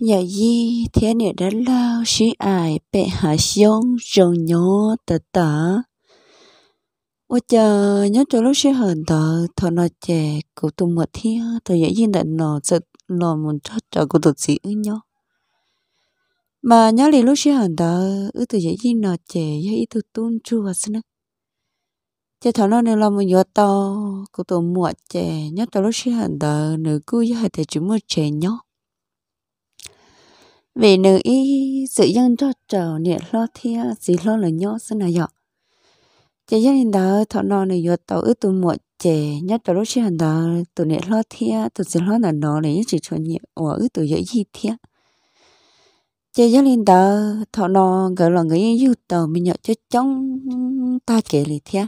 giờ gì thế này đã lâu sĩ ai bệ hạ xuống rồi nhỏ tờ tờ ôi chờ nhớ cho lúc sĩ hờn tờ thọ nó chè cụ tụ một thiên thọ dễ gì đã nó giật nó muốn cho cho cụ tụ gì ư nhớ mà nhớ liền lúc sĩ hờn tờ ư thọ dễ gì nó chè dễ ý tụ tuôn chua xin á chè thọ nó nên là một giọt to cụ tụ một chè nhớ cho lúc sĩ hờn tờ nửa cứ dễ thể chỉ một chè nhóc vì nữ y sự dân cho trở nè lo thia gì lo là nhó sân này dọ chị gia đình đó thọ nọ này dọ tàu ước tụi muội trẻ nhất tàu lúc xưa đó tụi nè lo thia tụi gì lo là nó này chỉ cho nhẹ ở ước tụi dễ gì thia chị gia đình đó thọ nọ gọi là người yêu tàu mình nhọ cho chống ta kể lì thia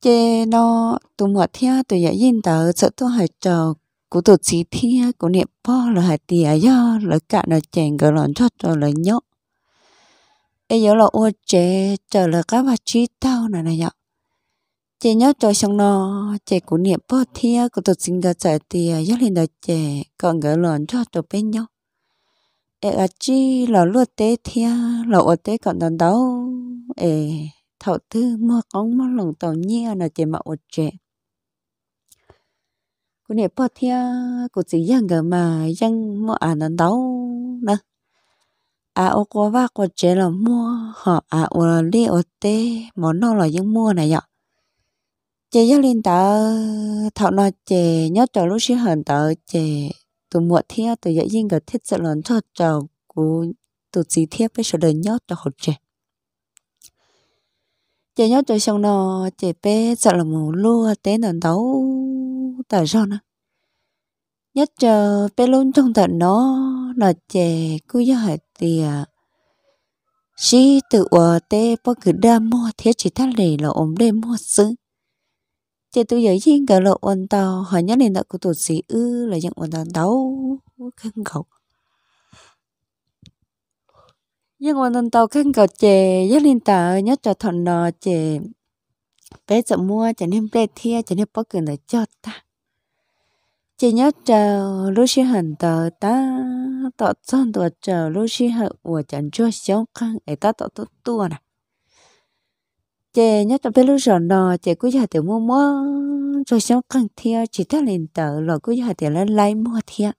chị nó tụi muội thia tụi dọ yên tàu sợ tôi hải trầu cú tổ chí thi cú niệm po là hạt tìa do là cả là chèn cái lòn thoát rồi là nhóc ấy giờ là ô chế trở là các bà trí tao này này nhở chế nhớ cho xong nó chế cú niệm po thi cú tổ sinh gỡ trở tìa do lên là chế còn gỡ lòn thoát rồi bên nhóc ấy à chi là luôn tế thi là ô tế còn đàn đấu ấy thầu tư mua con mua lòng tàu nhia là chế mà ô chế cô nè bớt thia cô chỉ yang cái mà yang mua ăn à ăn đâu nè à ô cô va cô chế là mua họ à ô là li ô tê món nó là yang mua này ạ chế giáo linh tớ thọ nó chế nhớ cho lúc xí hận tớ chế tụi mua thia tụi dễ dàng cái thiết sự lớn cho cho cô tụi chỉ thiết với sự đời nhớ cho họ chế chế nhớ cho xong nó chế bé sợ là mù lua té nền đấu tờ rona nhất chờ bê luôn trong tận nó là chè cứ giá hạt thì chỉ à, tự ở à, tê bao cứ đa mua thế chỉ thắt lì là ổn đê mua xứ chè tôi giờ riêng cả lộ ổn tàu hỏi nhất lên đạo của tụt sĩ ư là những ổn tàu đấu khăn khẩu nhưng mà nên tàu khăn cầu chè giá lên tờ nhất cho thọn nọ chè bé sợ mua chả nên bé thia chả nên bó cường để cho ta chỉ nhớ chờ lúc sinh hận tờ ta tọt son tọt chờ lúc sinh hận của chẳng cho sống khăn ấy ta tọt tọt tua nè chỉ nhớ tập lúc rồi nò chỉ cứ giờ tiểu mua mua cho sống khăn thia chỉ ta lên tờ rồi cứ giờ tiểu lên lấy mua thia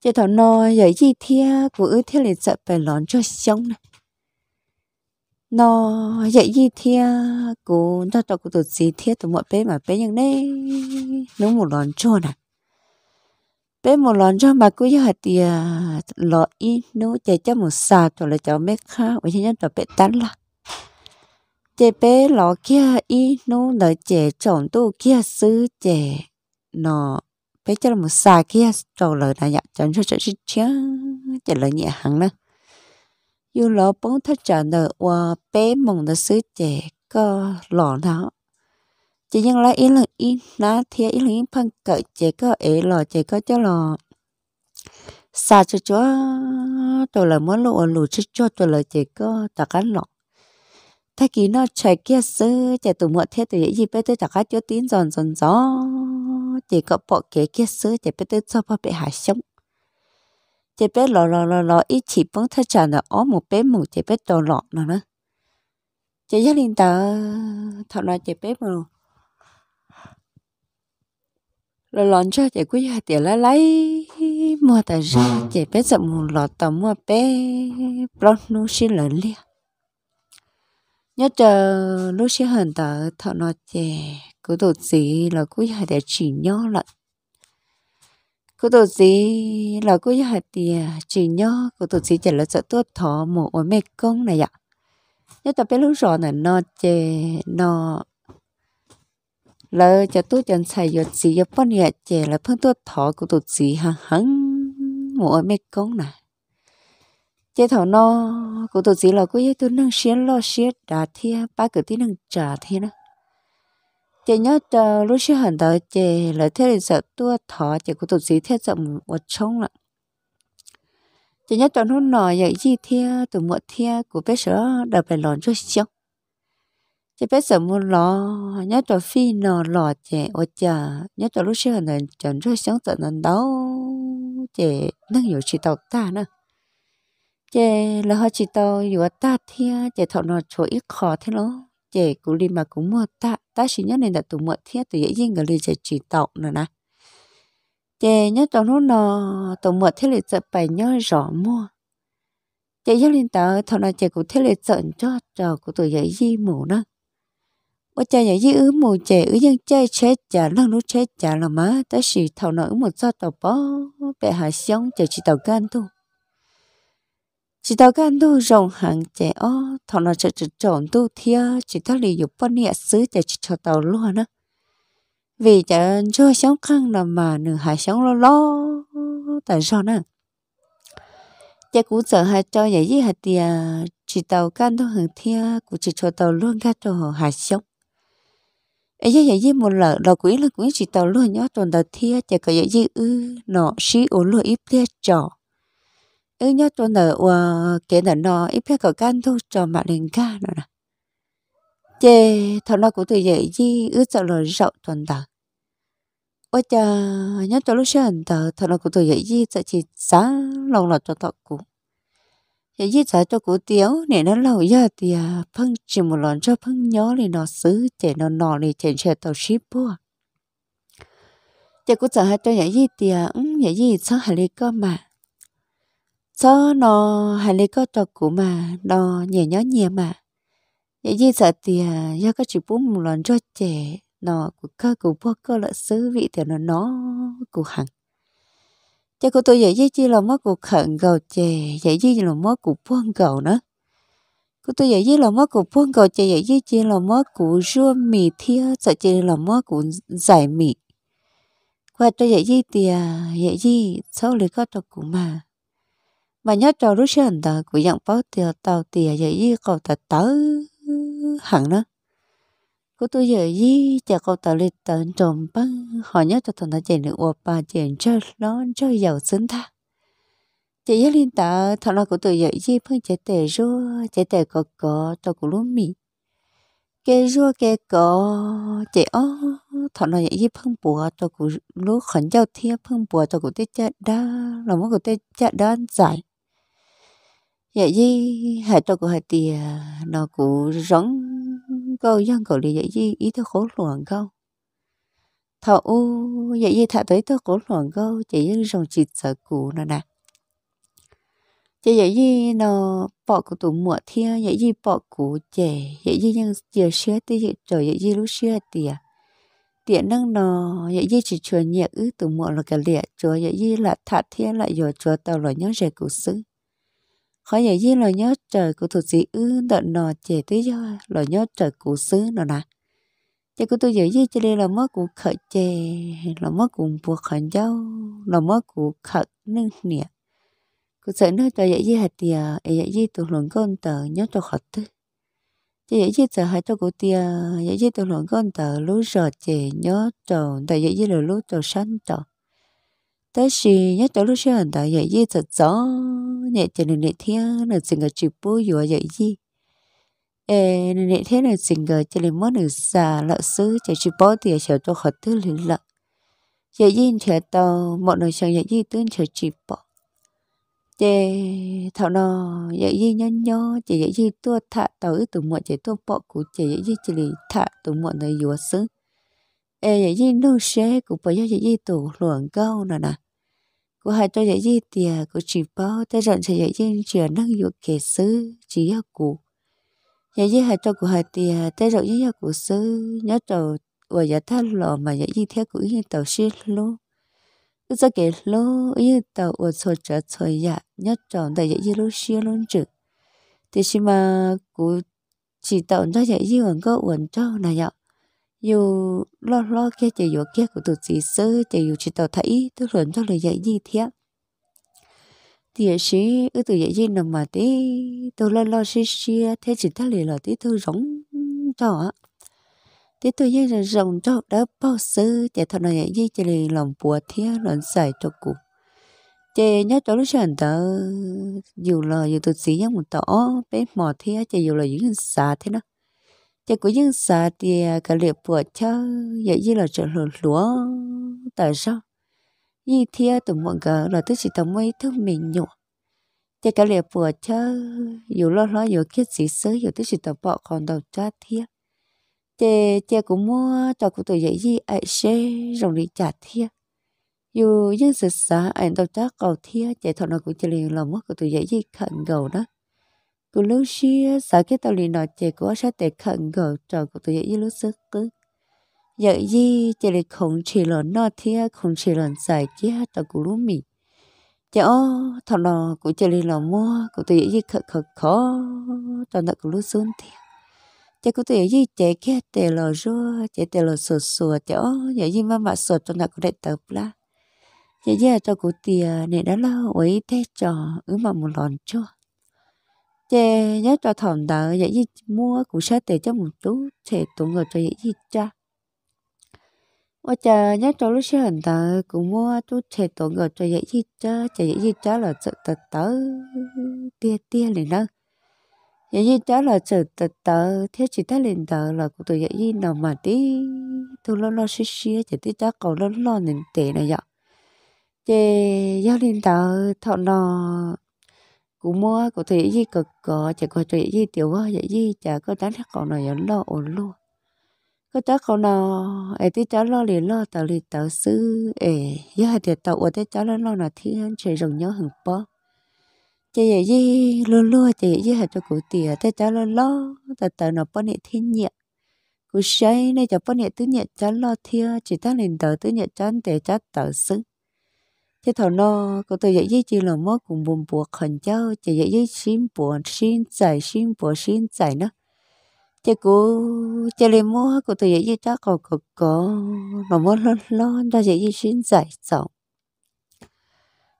chỉ thọ nò giờ gì thia của ư thia lên sợ phải lón cho sống này nó dạy gì thia cô đã đọc cô tụt gì thia tụi mọi bé mà bé nhưng đấy nó một lon cho nè bé một lon cho mà cứ giờ thì lọ y nó chạy cho một xà cho là cháu mấy khác vậy chứ nhân tập bé tan là chạy bé lọ kia y nó đợi chạy chọn tu kia xứ chạy nó bé cho một xà kia cho lời là nhận chẳng cho chạy chết chạy lời nhẹ hàng nữa yêu bông và 有老帮他讲的，我白蒙的世界个老了。chỉ nhưng là ý lần ý lá thia ý lần ý phân cỡ chỉ có ế lò chỉ có cho lò xa cho chúa tôi là muốn lụa lụa chứ cho tôi là chỉ có tất cả lọ thay kỳ nó chạy kia sư chạy tụi mọi thế tụi gì bây tôi tất cả chúa tín giòn giòn gió chỉ có bỏ kế kia sư chạy bây tôi cho bỏ bị hạ sống chế bé lọ lọ lọ lọ ít chỉ bóng thơ trả là ó một bé một chế bé đồ lọ nó nữa chế gia đình ta thọ là chế bé mà rồi lọn cho chế quý hạt tiền lấy lấy mua tài ra chế bé dậm lọ tầm mua bé blog nu xin lời lia nhớ chờ lúc xin hận ta thọ là chế cứ tổ gì là quý hai tiền chỉ nhớ lại cô tổ sĩ là cô giáo thì chỉ nhớ cô tổ sĩ chỉ là sợ tốt thọ một ôi mẹ công này ạ nhớ tập bé lúc rõ là nó chè nó là cho tôi chân xài giọt gì giọt bón nhẹ chè là phương tốt thọ của tổ sĩ hằng hằng một ôi mẹ công này chế thảo nó của tổ sĩ là cô giáo tôi nâng xiên lo xiết đà thia ba cửa tí nâng trả thế đó chị nhớ chờ lúc xưa hẳn tới chị lấy thế thì sợ tua thỏ chị cũng tụt gì thế rộng một trống lận chị nhớ toàn hôm nọ vậy gì thia từ muộn thia của bé sữa đã phải lòn chút xíu chị bé sữa mua lò nhớ chọn phi nọ lò chị ô chờ nhớ chọn lúc xưa hẳn tới chọn chút xíu tận lần đó chị nâng hiểu chị tàu ta nữa chị là họ chị tàu hiểu ta thia chị thọ nọ chỗ ít khó thế luôn chế cú li mà cũng mua ta ta chỉ nhớ nên là tụ mượn thiết tụ dễ dàng cái li chế chỉ tọng nữa nè chế nhớ tụ lúc nó tụ mượn thiết li sợ bảy nhớ rõ mua chế nhớ lên tờ thằng nào chế cú thiết li sợ cho cho của tụ dễ gì mù nữa bữa cha dễ dí ứ mù chè ứ dân chơi chết chả lần lúc chết chả là má tới xì thầu nợ một sao tàu bó bè hà sống chờ chỉ tàu gan thôi chỉ tao gan đâu rồng hàng trẻ ó thọ nó chợ chợ trộn tu thia chỉ tao lì dục bao nhiêu xứ để chỉ cho tàu luôn á vì chợ cho sống khăn là mà nửa hải sống lo lo tại sao nè cha cũng sợ hai cho vậy với hai tiền chỉ tàu gan đâu hàng thia cũng chỉ cho tàu luôn gan cho họ hai sống ấy vậy vậy một lợ là quý là quý chỉ tàu luôn nhớ tuần đầu thia chả có vậy ư nó xí ổ lụa ít tia trò ấy nhớ cho nợ và ờ, kể nợ nó ít phải có gan thu cho mà lên ca nữa nè chê thằng nó cũng tự vậy gì ướt cho rồi sợ tuần tờ ôi cha nhớ cho lúc sáng tờ thằng nó cũng tự vậy gì sẽ chỉ sáng lòng là cho tao cũ, vậy gì sợ cho cũ tiếu nè nó lâu giờ thì à, phân chỉ một lần cho phân nhớ thì nó xứ chè nó nọ thì chèn chè tàu ship bua à. chè cũng sợ hai cho vậy gì thì à, ừ vậy gì sợ hai lấy cơ mà cho nó hay lấy có cho cũ mà nó nhẹ nhó nhẹ mà vậy gì sợ thì à, do các chị bố một lần cho trẻ nó của cơ của bố cơ lợi sứ vị thì nó nó của hằng cho cô tôi vậy chứ là mất cuộc khẩn gầu chè vậy chứ là mất cuộc buông gầu nữa cô tôi vậy chứ là mất cuộc buông gầu chè vậy chứ chỉ là mất cuộc rua mì thia sợ chỉ là mất cuộc giải mì qua tôi vậy chứ thì vậy chứ sau lấy có cho cũ mà và nhớ cho rút xe hình tờ của dạng báo tiền tàu tiền dạy dì cầu tờ tớ hẳn đó của tôi giờ dì chả cầu tờ lịch tận trộm băng họ nhớ cho thằng ta chạy được ủa ba chạy cho nó cho giàu sinh ta, chạy dắt lên tờ thằng là của tôi giờ dì phân chạy tề rua chạy tề cọ cọ cho của lúa mì cái rua cái cọ chạy ó thằng là dạy dì phân bùa cho của lúa khẩn giao thiên phân bùa cho của tết chạy đa là món của tết chạy đa giải vậy gì hệ cho của hệ tìa nó cũng rong câu dân cầu đi vậy gì ý tôi khổ luận câu thọ u dạ, vậy gì thả tới tôi khổ luận câu chỉ những dòng chỉ sợ cũ nó nè chỉ vậy gì nó bỏ của tụ mùa thia dạ, vậy gì bỏ của trẻ vậy gì nhưng giờ xưa tới giờ trời dạ, vậy gì lúc xưa tìa tiện năng nó vậy gì chỉ chùa nhẹ ư tụ muộn là cái lẹ chùa vậy gì là thả thia lại giờ chùa tao là nhớ rẻ cụ xứ khỏi dạy với là nhớ trời của thuộc sĩ ư đợn nò trẻ tới do là nhớ trời của xứ nọ nà chị của tôi dạy với cho đây là mất của khởi trẻ là mất của buộc khởi dâu là mất của khởi nương nịa của sợ nó trời dạy với hạt tìa dạy với tôi luận con tờ nhớ cho khởi tư chị dạy với sợ hai cho của tiền, dạy với tôi luận con tờ lú rò trẻ nhớ trò tại dạy với là lú trò sáng trò tới khi nhớ trò lú sáng tờ dạy với thật rõ nè chỉ nè thế nè xin cái chụp bố vừa vậy gì ê nè thế nè xin cái chỉ nên mất nè xa lợ xứ chỉ chụp bố thì sẽ cho khỏi tư liền lợ giờ gì chờ tàu mọi người sầu giờ gì tương chờ chụp bố chè thảo nó giờ gì nhớ nhớ chỉ giờ gì tôi thả tàu ít tụ mọi chỉ tôi bọ cụ chỉ giờ gì chỉ lì thả tụ mọi này vừa xứ ê giờ gì đâu xe cụ bỏ giờ gì tụ luồng câu nè nè cô hai tôi dạy gì tìa cô chỉ bao ta rộn sẽ dạy gì chữa năng dụ kể sư chỉ yêu cụ dạy gì hai tôi à, của hai tìa ta rộn dạy cụ sư nhớ tàu và giờ tha lò mà dạy gì theo cụ như tàu xí lô cứ cho kể lô như tàu ở chỗ trở chỗ dạ nhớ tàu tại dạy gì lô xí lô chữ thì xí mà cụ chỉ tàu ra dạy gì còn có uẩn cho này ạ dù lo lo kia chạy dù kia của tụi chị sơ chạy dù chỉ tao thấy tôi luận cho lời dạy gì thế thì sĩ ở tụi dạy gì nằm mà tí tôi lo lo xí xí thế chỉ ta lời là tí tôi rỗng cho á tí tôi dạy là rỗng cho đã bao sơ chạy thằng này dạy gì chạy lì lòng bùa thế luận xài cho cụ chạy nhớ cho lúc sáng tớ dù là dù tụi chị nhớ một tổ bé mò thế chạy dù là những xà thế đó chỉ cũng những xa thì cái liệu bùa cho vậy như là trở lúa lúa tại sao như thế tụi mọi người là tức chỉ tụi mấy thứ mình nhổ chỉ cái liệu bùa cho dù lo lo dù kiết gì sớ dù tức chỉ tụi bọn còn đầu cho thế chị chè cũng mua cho cụ tụi dậy gì ai xe rồng đi trả thia dù dân sự xã anh đâu chắc cầu thia chị thọ nó cũng chỉ liền là mất của tụi dậy gì khẩn cầu đó กูลูซี่ sợ cái tàu liền nói chị của sẽ để khẩn gỡ trò của tụi dậy lúc sức cứ giờ gì chị lại không chỉ lớn nó thì không chỉ lớn giải kia trò của lúc mì chị ô thằng nó của chị lại là mua của tụi dậy khẩn khẩn khó trò nó của lúc xuống thì chị của tụi dậy chị kia tệ lò rua chị tệ lò sụt sụt chị ô giờ gì mà mà sụt trò nó của đại tập la giờ giờ trò của tìa này đã lâu ấy thế trò ứ mà một lần chưa chế nhớ cho thầm đỡ vậy gì mua cũng sẽ để cho một chút thì tụ người cho vậy gì cha và chờ nhớ cho lúc sẽ hình tờ cũng mua chút thì tụ người cho vậy gì cha cho vậy gì cha là sự tật tớ tia tia liền đó vậy gì cha là sự tật tớ thế chỉ thấy liền tờ là cũng tụ vậy gì nào mà tí tôi lo lo xí xí chỉ tí cha cầu lo lo nên tệ này vậy chế giáo liền tờ thọ nó cú mua cụ thể gì cực có chỉ có thể gì tiểu hoa vậy gì chả có tán thắc còn nói lo ổn luôn có tớ còn nó ấy tí cháu lo liền lo tớ liền tớ sư ấy giờ hai tiệt tàu ở tí cháu lo lo là thiên trời rồng nhớ hừng bó chị vậy gì lo lo chị vậy gì hai cho cụ tiệt tí cháu lo lo tớ tớ nó bó nhẹ thiên nhẹ cụ say này cháu bó nhẹ tứ nhẹ cháu lo thiên chỉ ta liền tàu tứ nhẹ cháu để cháu tớ sư chứ thầu nó có tôi dạy với chị là mất cùng buồn buộc khẩn cháu chị dạy với xin buồn xin giải xin buồn xin giải nó chị cô chơi lên mua của tôi dạy với cháu có có có nó mất lo lo ta dạy với xin giải sống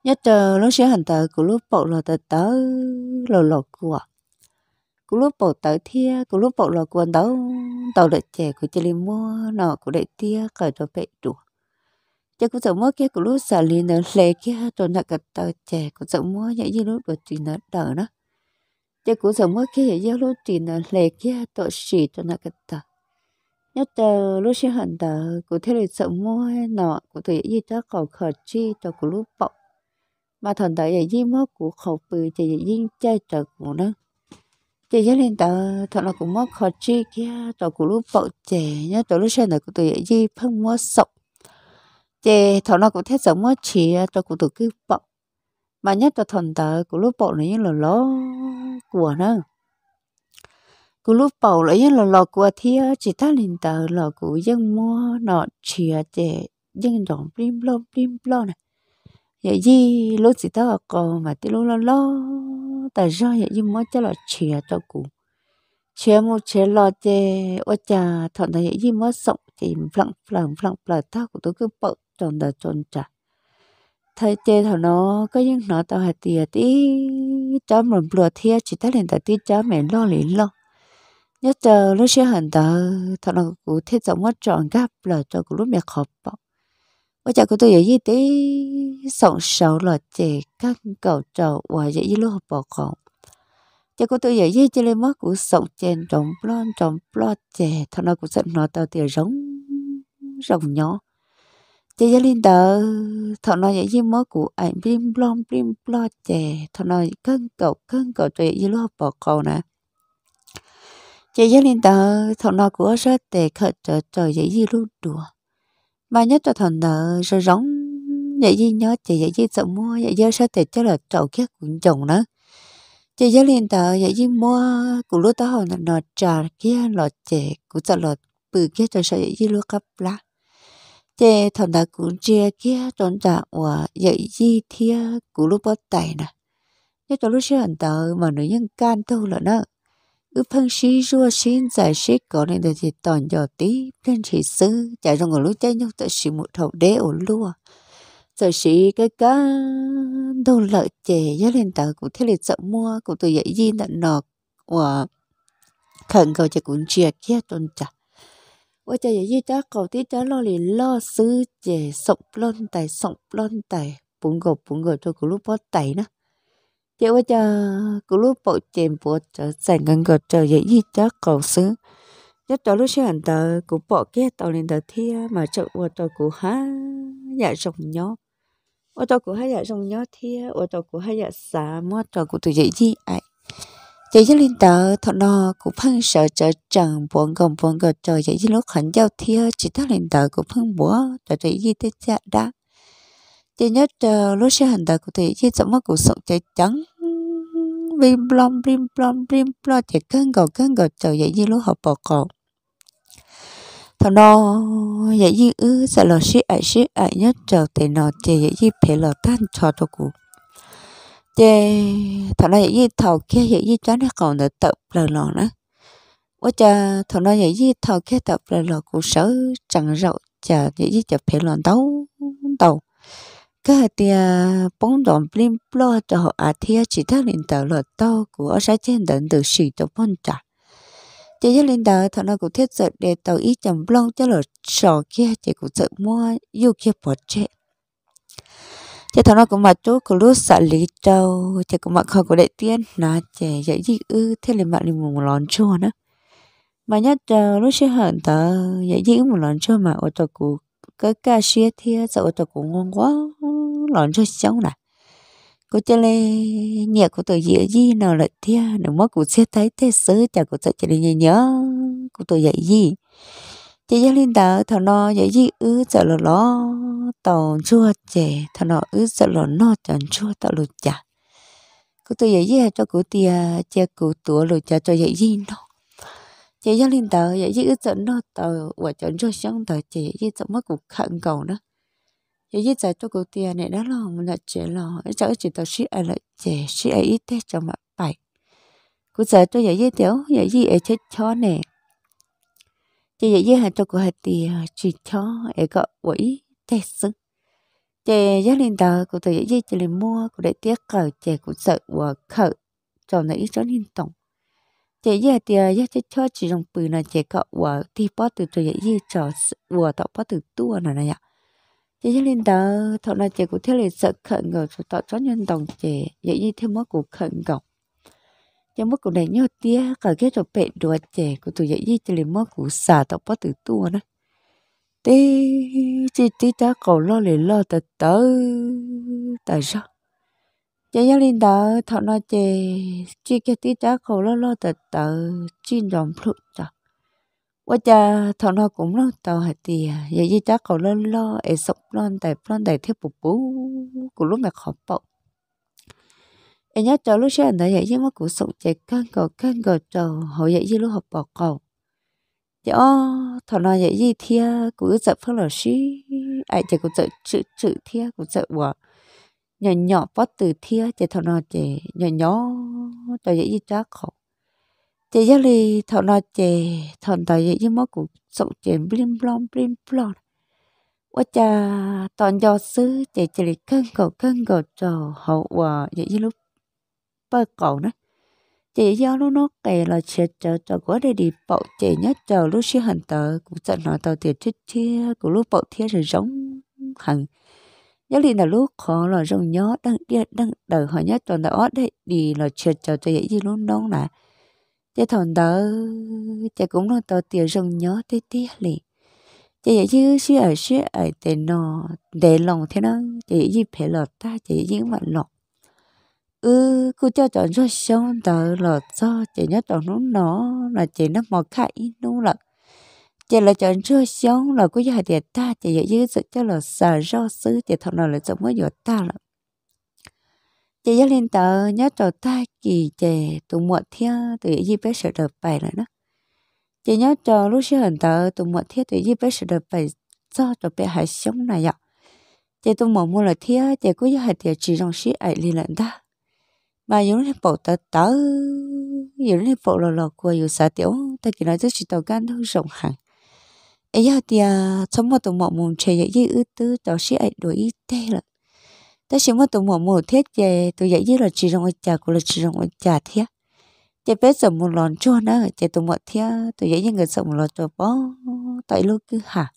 nhất là nó sẽ hành tờ của lúc bộ là tờ tớ lò lò của của lúc bộ tớ thia của lúc bộ là quần đó, tàu đợi trẻ của chơi lên mua nó của đợi tia cởi cho bệ đùa chứ cũng sợ mua cái cũng lúc sợ liền nữa lệ kia rồi nó cả tờ trẻ cũng sợ mua những gì lúc được tùy nó đỡ nó, chắc cũng sợ mua cái những gì lúc tùy nó lệ kia tội xỉ cho nó cả tờ nhất là lúc sinh hận tờ cũng thế là sợ mua nọ cũng tùy gì đó còn khờ chi cho cũng lúc bọc mà thần tờ những gì mua của khẩu bự thì những gì chơi tờ cũng nữa chị gia đình tờ thật là cũng mất khó chi kia tờ cũng lúc bọc trẻ nhá tờ lúc sinh là cũng tùy gì phân mua sọc chế thọ nó cũng thế giống mất chỉ à, tôi cũng tự cứ bọ mà nhất tôi thằng tờ của lúc bọ này như là lo của nó cũng lúc bọ nó như là lo của thì chỉ ta liền tờ lọ của dân mua nó chỉ à, chế dân đòn blim lo blim lo này vậy gì lúc chỉ ta còn mà tí lúc lo lo tại do vậy gì mới cho là chỉ tôi à, cũng chế một chế lo chế ô trà thằng tớ vậy gì mới sống thì phẳng phẳng phẳng phẳng tớ của tôi cứ bọ chọn đã chọn chả thấy chơi thằng nó có những nó tao hạt tiền tí cháu mình lừa thiệt chỉ ta liền tại tí cháu mẹ lo lý lo nhất giờ lúc xưa hẳn tờ thằng nó cũng thiết giống mất tròn gấp là cho cũng lúc mẹ khóc bỏ bây giờ cũng tôi dễ gì tí sống sầu là chè các cầu trầu và dễ gì lúc bỏ khổng cho cô tôi dễ gì chỉ lên mất cũng sống chèn trong plon trong plon chè thằng nó cũng giận nó tao tiền giống giống nhỏ chị gia linh tớ thọ nói vậy chứ mới của ảnh blim blom blim blo chè thọ nói cân cầu cân cầu chuyện gì lo bỏ cầu nè chị gia linh tớ thọ nói của rất tệ khờ chờ chờ vậy gì lúc đùa mà nhất cho thọ nợ rồi rống vậy gì nhớ chị vậy gì sợ mua vậy giờ sao tệ cho là trậu kia cũng chồng nữa chị gia linh tớ vậy gì mua của lúc đó hồi nọ trà kia lọ chè của sợ lọ bự kia cho sợ vậy gì lúc cấp lá thế thằng đã cũng chia kia trốn trả và dạy gì thia cú lúc bắt tay nè nếu tôi lúc xưa hẳn mà nữ nhân can tu là nó cứ phân xí rua xin giải xí có nên được toàn giờ tí nên chỉ sư chạy trong người chơi nhau tự xí một thầu đế ổ lua giờ xí cái cá đâu lợi chè giá lên tờ cũng thế liệt sợ mua cũng tự dạy gì nặng nọ và khẩn cầu chạy cũng chia kia trốn trả ว่าจะยี่จ้าเก่าที่จ้าล่อหลีล่อซื้อเจสบล้นแต่สบล้นแต่ปุ่งกบปุ่งกบตัวกูรู้ปอไตนะเจ้าว่าจะกูรู้ปอเจมปอจะแสงกันก็จะยี่จ้าเก่าซื้อ nhất đó lúc hiện tờ cũng bỏ cái tàu lên tờ thia mà chợ ô tàu của há dạ rồng nhó ô tàu của há dạ rồng nhó thia ô tàu của há dạ xá mua tàu của tụi dậy gì ai giờ cho linh tờ thọ nó cũng phân sợ trở trần buồn gồng buồn gồng trời giờ cho lúc khẩn giao thiêu chỉ ta linh tờ cũng phân búa trời chỉ gì tới cha đã giờ nhớ chờ lúc sẽ hành tờ cũng thì chỉ giống cuộc sống chạy trắng bim blom bim blom bim blom chỉ cơn gò cơn gò trời giờ gì lúc học bỏ cọ thọ nó giờ gì ư sợ lo sĩ ai sĩ ai nhớ chờ thì nó giờ vậy phải lo tan cho tôi cũng chê thọ nói gì thọ kia vậy gì cho nó còn được tập lời lò nữa ủa cha thọ nói vậy gì thọ kia tập lời lò cuộc sợ chẳng rậu chờ vậy gì chả phải lòn đấu đầu cái hạt tia bóng đòn blim lo cho họ à thia chỉ thấy lên tờ lọt to của ở trái trên đợn từ xì cho bông trả chỉ thấy lên tờ thọ nói cũng thiết sợ để tàu ít chầm lon cho lọt sò kia chỉ cũng sợ mua yêu kia bỏ chết thế thằng nó cũng mà chú cứ lướt sợ lý châu thế cũng mà không có đại tiên nó trẻ dạy gì ư thế là mà liền mùng lón chua nữa mà nhất chờ lúc sẽ hận tớ dạy gì ư mùng lón chua mà ô tô cũ cái ca xia thia sợ ô tô cũ ngon quá lón chua cháu nè cô chơi lê nhẹ của tôi dễ gì nào lại thia nếu mất cụ sẽ thấy thế sớ chả cụ sợ chỉ đi nhớ nhớ của tôi dạy gì chị gia linh tớ thằng nó dạy gì ư sợ là lo tàu chua chè thằng nó ứ sợ lò nó chẳng chua tàu lụt chả cứ tôi dạy gì cho cụ tia che cụ tủa lụt chả cho dạy gì nó chè gia linh tàu dạy gì ứ sợ nó tàu và chẳng chua sống tàu chè dạy gì sợ mất cụ khăn cầu đó dạy gì sợ cho cụ tia này đó lo là chè lo sợ chỉ tàu sĩ ai lại chè sĩ ai ít thế cho mà bảy cụ sợ cho dạy gì tiểu dạy gì ai chết chó nè chị dạy với cho cụ hạt tia chỉ cho ai có quỷ thế sự chè gia đình đó cụ thể dễ chỉ lên mua của để tiếc cờ chè của sợ và khở cho ít cho nên tổng chè gia tia gia chơi cho chỉ trong bự là chè cọ của thì bắt từ từ dễ dễ cho của tao bắt từ tua là này ạ chè gia đình đó thọ là chè của theo lên sợ khở ngờ cho tao cho nhân tổng chè dễ dễ thêm mất của khở ngọc chè mất cụ này nhau tia cả cái cho bệ đồ trẻ của tuổi dậy đi chỉ lên mua cụ xả tao bắt từ tua nữa tí chỉ tí ta cầu lo lì lo tờ tớ tại sao giờ gia linh đó thọ nói chè chị cái tí ta cầu lo lo tờ tớ chỉ đồng phụ cho và cha thọ nó cũng lo tàu hạt tì Vậy gì ta cầu lo lo ấy sống lo tại lo tại theo bụng bú cũng lúc mà khó bọc em nhớ cho lúc xưa anh này vậy nhưng mà cũng sống chạy căng cầu căng cầu trầu hồi vậy với lúc học bỏ cầu cho thọ nó giờ gì thia cũng sợ phước là sĩ ai chỉ cũng sợ chữ chữ thia cũng sợ quả nhỏ nhỏ bắt từ thia chỉ thọ nó chỉ nhỏ nhỏ tao dễ gì chắc khổ chỉ giờ thì thọ nó chỉ thọ tao dễ gì mất cũng sống chuyện blim blom blim blom ủa cha toàn do sư chỉ chỉ là cân cầu cân cầu trò hậu quả dễ gì lúc bơ cầu nữa chị do lúc nó kể là chị chờ chờ quá để đi bậu chị nhớ chờ lúc xí hẳn tờ cũng giận nói tờ tiền chết chia của lúc bậu thiên rồi giống hẳn nhớ liền là lúc khó là giống nhớ đang đi đang đợi họ nhớ toàn là đấy đi là chị chờ cho dễ gì lúc đó là chị thằng tờ chị cũng nói tờ tiền giống nhớ tí tê liền chị dễ gì xí ở xí ở tiền nó để lòng thế nó chị dễ gì phải lọt ta chị dễ gì mà lọt ừ cứ cho chọn cho xong tờ là cho chị nhớ chọn nó nó là chị nó mò khai đúng là chị là chọn cho xong là cô giờ thì ta chị dễ dữ sự cho là xả rau sứ chị thằng nào là chọn mới giờ ta là chị dễ lên tờ nhớ chọn ta kỳ chị tụ mọi theo tụ dễ dữ bé sợ đợt bài là đó, chị nhớ chọn lúc xưa hình tờ tụ mọi theo tụ dễ dữ bé sợ đợt bài cho cho bé hải sống này ạ chị tụ mọi mua là theo chị cứ giờ thì chỉ trong sĩ ấy liền lận ta mà dùng lên bộ tớ tớ dùng lên bộ lò lò của dùng sợ tiểu ta chỉ nói rất chỉ tàu gan thôi rộng hàng. ấy giờ thì à, trong một tuần một mùng trời dậy dưới ư tư tàu sĩ ấy đổi ý tê là ta chỉ một tuần một mùng thiết về tôi dậy dưới là chỉ rộng chả của là chỉ rộng chả thiết chỉ biết giờ một lòn chua nữa chỉ tuần một thiết tôi dậy dưới người sợ một lòn chua bó tại lúc cứ hả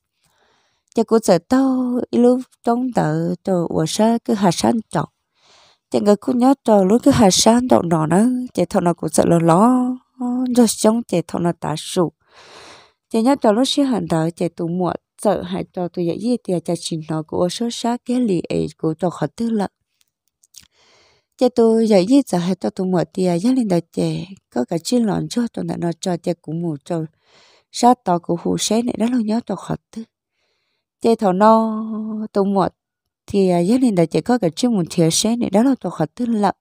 chỉ cố sợ tao lúc trong tờ tờ uổng sa cứ hả san trọng chị người cũng nhớ trò lúc cứ hà sáng đậu nọ nó chị thọ nó cũng sợ lo lo do sống chị thọ nó tả sụ chị nhớ trò lúc xí hẳn đó chị tụ muộn sợ hại trò tụ dạy gì thì chị chỉ nó của số sát cái lì ấy của trò khó tư lợn chị tụ dạy gì sợ hại trò tụ muộn thì à, gia đình đó chị có cả chuyên lòn cho tụ nó cho chị cũng mù trò sát tò của hồ sế này đó là nhớ trò khó tư chị thọ nó tụ muộn thì à, gia đình đã chỉ có cái chung một thiếu xe này đó là tôi khó tư lợ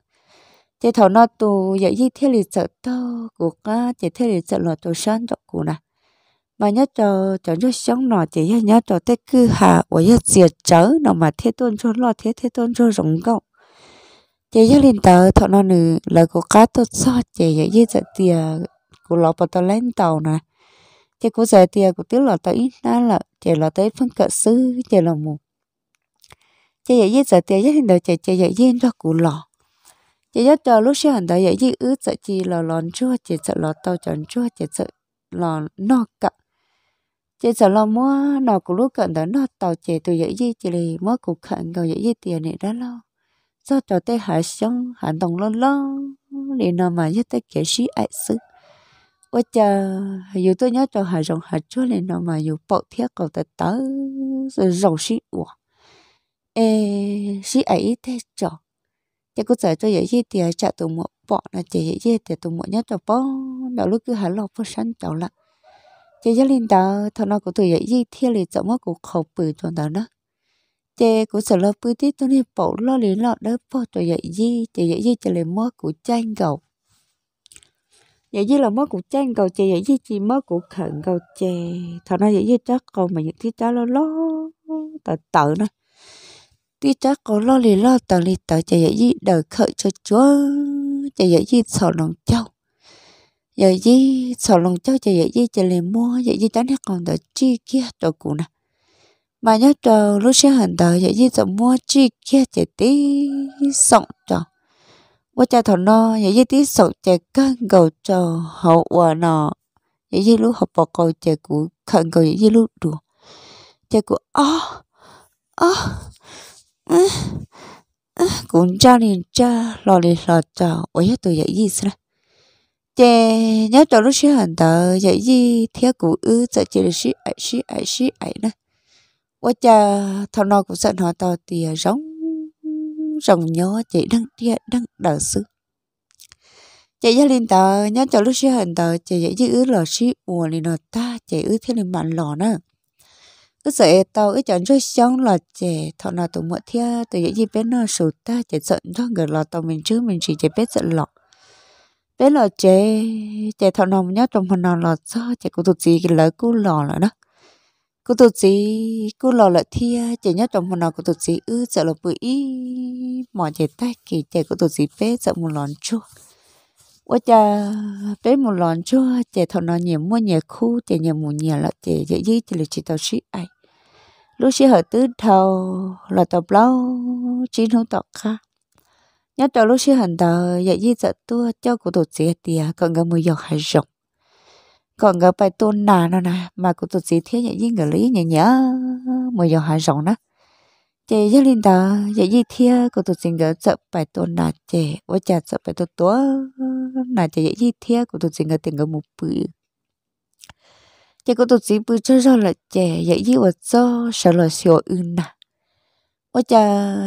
chỉ thầu nó tu dạy gì thế lịch sợ to của cá chỉ thế lịch sợ là tôi sáng cho cụ nè mà nhớ cho cho nhớ sống nó chỉ nhớ nhớ cho tết cứ hạ và nhớ diệt chớ nó mà thế tôn cho lo thế thế tôn cho rộng cộng chỉ gia đình tớ thọ nó nữ là của cá tôi so chỉ dạy gì sợ tiền của lọ bà tôi lên tàu nè chỉ của giờ tiền của tiếng lọ tới ít là chỉ lọ tới phân cỡ sư chỉ là một chị dạy dạy giờ tiền nhất hình đầu chị chị dạy dạy cho cụ lò chị nhất đầu lúc xưa hình đầu dạy dạy ứ sợ chị lò lòn chua chị sợ lò tàu chọn chua chị sợ lò nọ cận chị sợ lò mua nọ cụ lúc cận đó nọ tàu chè từ dạy dạy chị lì mua cụ cận rồi dạy dạy tiền này đó lo do cho tê hải xong hẳn đồng lo lo để nó mà nhất tê kể sĩ ai sức ôi cha dù tôi nhớ cho hải rồng hải chúa lên nó mà dù bộ thiết cầu tới tới rồi rồng sĩ uổng 诶，是 ấy thế trò thì cứ giờ tôi dạy gì thì chả tụi một bọn là chỉ dạy gì thì tụi một nhớ cho bó đầu lúc cứ hà lọ phơi sẵn cháu là chị giáo linh đó thằng nó của tôi dạy gì thì lì chọn mất khẩu bự cho đó đó chị cũng sợ lo bự tôi đi bỏ lo lì lo đó bỏ tôi dạy gì chị dạy gì chị lấy mất của trang cầu dạy gì là mất của trang cầu chị dạy gì chị mất của khẩn cầu chị thằng nó dạy gì chắc còn mà những thứ cháu lo lo tự tự nó tuy cha có lo lì lo tàu lì tàu chạy dạy gì đời khởi cho chúa chạy dạy gì sò lòng châu dạy gì sò lòng châu chạy dạy gì chạy lì mua dạy gì đánh hết còn đời chi kia đồ cũ nè mà nhớ trò lúc sẽ hẳn tờ dạy gì sọ mua chi kia chạy tí sọng trò qua cha thọ no dạy gì tí sọng chạy cân cầu trò hậu quả nọ dạy gì lúc học bỏ cầu chạy cũ khẩn cầu dạy gì lúc đùa chạy cũ ó ó cũng cho nên cho lò liền lò cho ôi hết tôi dạy gì sao chè nhớ cho lúc xí hẳn tờ dạy gì theo cụ ư sợ chè là xí ấy xí ấy xí ấy nè ôi cha thọ nó cũng sợ nó to thì giống à, giống nhớ chạy đăng tia đăng đỡ xứ chị gia linh tờ nhớ cho lúc xí hẳn tờ chạy dạy gì ư lò xí ùa liền nó ta chạy ư theo liền bạn lò nữa cứ sợ tao ít chọn rất xong là trẻ thọ nào tụi mọi thia tụi dễ gì bé nó sụt ta trẻ giận đó người là tàu mình chứ mình chỉ trẻ biết giận lọ bé là trẻ trẻ thọ nào nhớ trong phần nào là sao trẻ cũng tụt gì cái lời cú lò là đó cú tụt gì cú lò là thia trẻ nhớ trong phần nào cú tụt gì ư sợ là bự ý mỏ trẻ tay kỳ trẻ cú tụt gì bé sợ một lòn chua ủa cha bé một lòn chua trẻ thọ nào nhiều mua nhiều khu trẻ nhiều mù nhiều là trẻ dễ gì thì là chỉ tàu sĩ ai lúc xí hở tứ đầu là tập lâu chỉ không tập kha nhớ tàu lúc xí hẳn tờ vậy gì sợ tua cho cụ tổ sĩ thì còn người mùi dọc hay rộng còn người phải tôn nà nó nè mà cụ tổ sĩ thế vậy gì người lý nhẹ nhớ mùi dọc hay rộng đó chị gia linh tờ vậy gì thế cụ tổ sĩ người sợ phải tôn nà chị ôi chà sợ phải tôn tua nà chị vậy gì thế cụ tổ sĩ người tình người một bự chỉ có tụt chỉ bự cho rồi là trẻ dạy gì ở cho sợ là sợ ưng nà ôi cha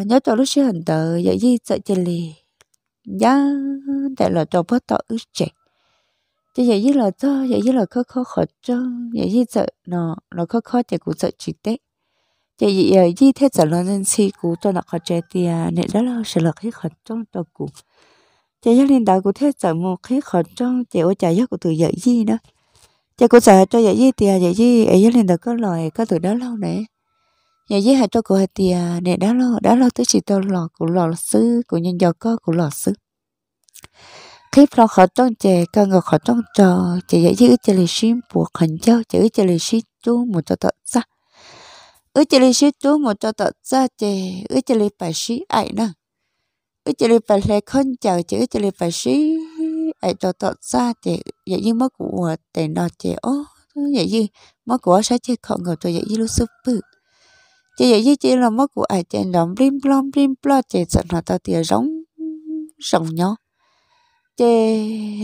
nhớ cho lúc xưa hình tờ dạy gì sợ chê lì tại là cho bớt tỏ ức trẻ chỉ dạy gì là cho dạy gì là khó khó khó cho dạy gì sợ nó nó khó khó thì cũng sợ chỉ tết chỉ dạy dạy thế sợ là nên si cho nó khó trẻ thì nè đó là sợ là khi khó trong cho cũ chỉ dạy linh đạo cũng thế sợ một khi khó trong chỉ ôi cha giấc của từ dạy gì nữa cha cô sợ cho dạy gì tiề dạy gì ấy lên được cái loài cái từ đó lâu nè dạy gì hả cho cô hả tiề nè đó lâu đó lâu tới chỉ tôi lò của lò sư của nhân giờ có của lò sư khi lo khó trong chè cơ người khó trong trò chè dạy gì chè lì xin buộc hành châu chè chè lì xin chú một cho tọt ra ở chè lì xin chú một cho tọt ra chè ở chè lì phải xí ấy nè ở chè lì phải lệ khôn chờ chè ứ chè phải xí ai cho tọt ra thì vậy như mất của để nó thì ô vậy như mất của sẽ chơi không ngờ tôi vậy như lúc sụp bự chị vậy như chị là mất của ai chơi đóng blim blom blim blo chị sợ nó tao thì giống giống nhau chị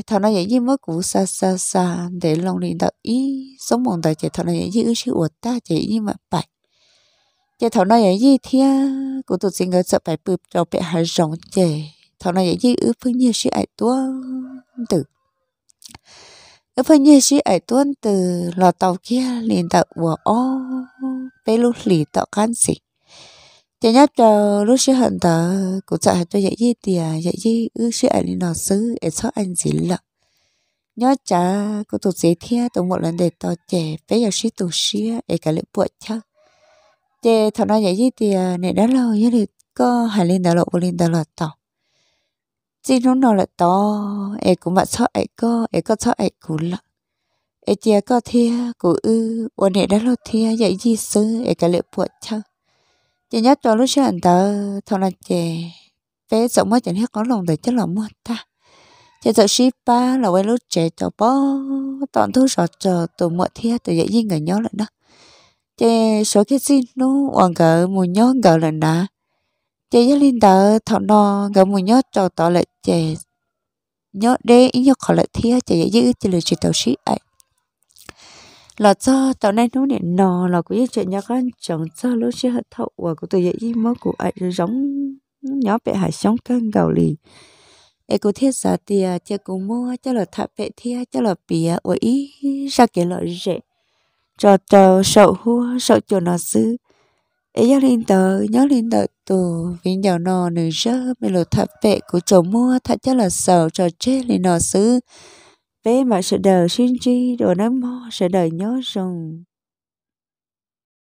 thằng nó vậy như mất của xa xa xa để lòng liền tao ý sống mong đợi chị thằng nó vậy như chữ của ta chị như mà bạch chị thằng nó vậy như thia của tụi sinh người sợ phải bự cho bé hay giống chị thằng nó vậy như ư phương như sẽ ai tua tử ở phần như sĩ ấy tuân từ lò tàu kia liền tạo của ô bê lúc lì tạo can xỉ chị nhớ chờ lúc chị hận tờ cũng sợ cho dạy gì tiền dạy gì ư chị ấy liền lò xứ để cho anh gì lợ nhớ chả cô tụt dễ thia từ một lần để tao trẻ phải giờ chị tụt xia ấy cả lưỡi buộc chắc chị thằng nó dạy gì thì này đã lâu như được có hai lên đào lộ và lên đào lọt tàu chỉ nó nó là to ấy cũng mà sợ ấy có ấy có sợ ấy cũng là ấy chia có thia của ư ôn hệ đã lo thia dạy gì xứ, ấy cái lệ buộc chăng chỉ nhớ cho lúc sáng tờ thằng là chè bé rộng mới chẳng hết có lòng để chứ là mua ta chỉ sợ ship ba là quay lúc trẻ cho bó toàn thứ sợ chờ tụi mọi thia từ dạy gì người nhớ lại đó chỉ số cái xin nó hoàn cỡ mùi nhớ gỡ lần nà chị giáo linh đỡ thọ no gặp mùi nhớ trò tỏ lại chị nhớ đế ý nhớ khỏi lại thía chị dễ dữ chị lười chị tàu sĩ ấy là cho tàu này nó điện nò là của chị nhớ con chẳng cho lúc chị hết thọ và của tôi dễ dữ mơ của ấy giống nhỏ bé hải sống căng gầu lì ấy cũng thiết giả tiền chị cũng mua cho là thạp vệ thía cho là bìa và ý ra cái lợi rẻ cho tàu sậu hua sậu cho nó xứ ấy Eya linda, nhớ linda tu vì dạo nọ nữ rơ mê lộ thạp vệ của chỗ mua thật chắc là sợ trò chết lên nọ xứ. Về mà sợ đời xin chi đồ nó mò sợ đời nhớ rồng.